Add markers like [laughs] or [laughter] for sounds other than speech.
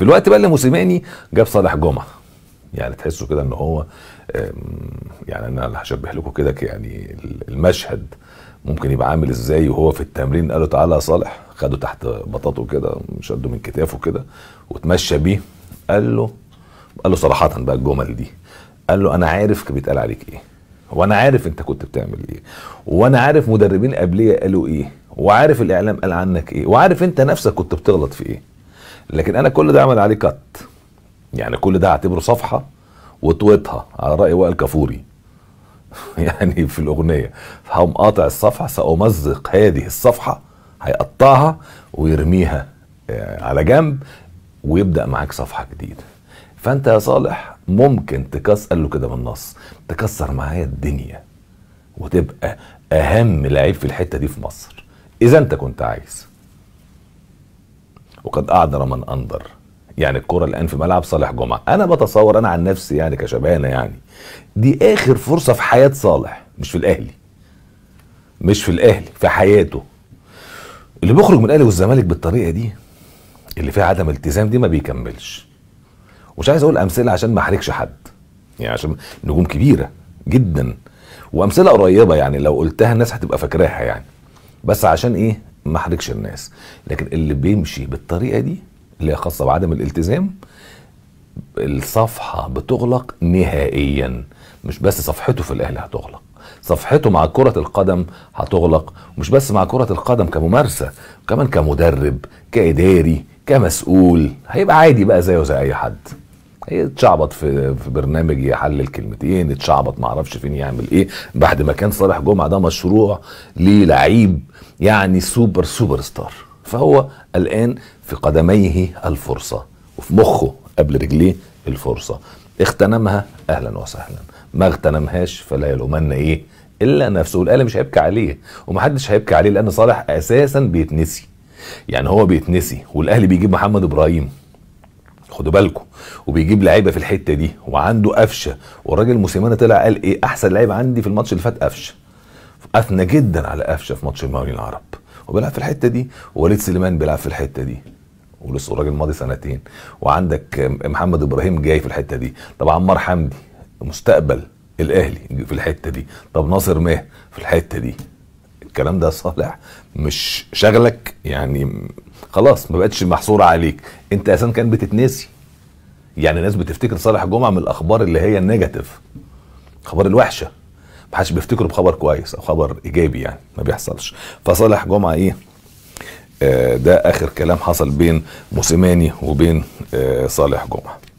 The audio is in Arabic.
في الوقت بقى اللي موسيماني جاب صالح جمعه يعني تحسوا كده ان هو يعني انا هشبه لكم كده يعني المشهد ممكن يبقى عامل ازاي وهو في التمرين قالوا تعالى يا صالح خده تحت بطاطه كده شده من كتافه كده وتمشى بيه قال له قال له صراحه بقى الجمل دي قال له انا عارف بيتقال عليك ايه وانا عارف انت كنت بتعمل ايه وانا عارف مدربين قبليه قالوا ايه وعارف الاعلام قال عنك ايه وعارف انت نفسك كنت بتغلط في ايه لكن انا كل ده عمل عليه كات يعني كل ده اعتبره صفحه وطويتها على راي وائل كفوري [laughs] يعني في الاغنيه فهقوم قاطع الصفحه سامزق هذه الصفحه هيقطعها ويرميها آه، على جنب ويبدا معاك صفحه جديده فانت يا صالح ممكن تكسر قال له كده بالنص تكسر معايا الدنيا وتبقى اهم لعيب في الحته دي في مصر اذا انت كنت عايز وقد أعذر من أنظر يعني الكرة الآن في ملعب صالح جمعة أنا بتصور أنا عن نفسي يعني كشبانة يعني دي آخر فرصة في حياة صالح مش في الأهلي مش في الأهلي في حياته اللي بيخرج من الأهلي والزمالك بالطريقة دي اللي فيها عدم التزام دي ما بيكملش مش عايز أقول أمثلة عشان ما أحرجش حد يعني عشان نجوم كبيرة جدا وأمثلة قريبة يعني لو قلتها الناس هتبقى فاكراها يعني بس عشان إيه ما احرجش الناس لكن اللي بيمشي بالطريقه دي اللي هي خاصه بعدم الالتزام الصفحه بتغلق نهائيا مش بس صفحته في الاهلي هتغلق صفحته مع كرة القدم هتغلق مش بس مع كرة القدم كممارسة كمان كمدرب كإداري كمسؤول هيبقى عادي بقى زيه زي أي حد اتشعبط في في برنامج يحلل كلمتين اتشعبط ما اعرفش فين يعمل ايه بعد ما كان صالح جمعه ده مشروع للعيب يعني سوبر سوبر ستار فهو الان في قدميه الفرصه وفي مخه قبل رجليه الفرصه اغتنمها اهلا وسهلا ما اغتنمهاش فلا يلومن ايه الا نفسه والاهلي مش هيبكي عليه ومحدش هيبكي عليه لان صالح اساسا بيتنسي يعني هو بيتنسي والاهلي بيجيب محمد ابراهيم خدوا بالكم وبيجيب لعيبه في الحته دي وعنده قفشه والراجل موسيمانا طلع قال ايه احسن لعيب عندي في الماتش اللي فات قفشه اثنى جدا على قفشه في ماتش المغرب العرب وبيلعب في الحته دي ووليد سليمان بيلعب في الحته دي ولسه الراجل ماضي سنتين وعندك محمد ابراهيم جاي في الحته دي طب عمار حمدي مستقبل الاهلي في الحته دي طب ناصر ماهر في الحته دي الكلام ده صالح مش شغلك يعني خلاص ما بقتش محصوره عليك انت اساسا كان بتتنسي يعني الناس بتفتكر صالح جمعه من الاخبار اللي هي النيجاتيف الاخبار الوحشه ما حدش بيفتكره بخبر كويس او خبر ايجابي يعني ما بيحصلش فصالح جمعه ايه آه، ده اخر كلام حصل بين موسيماني وبين آه، صالح جمعه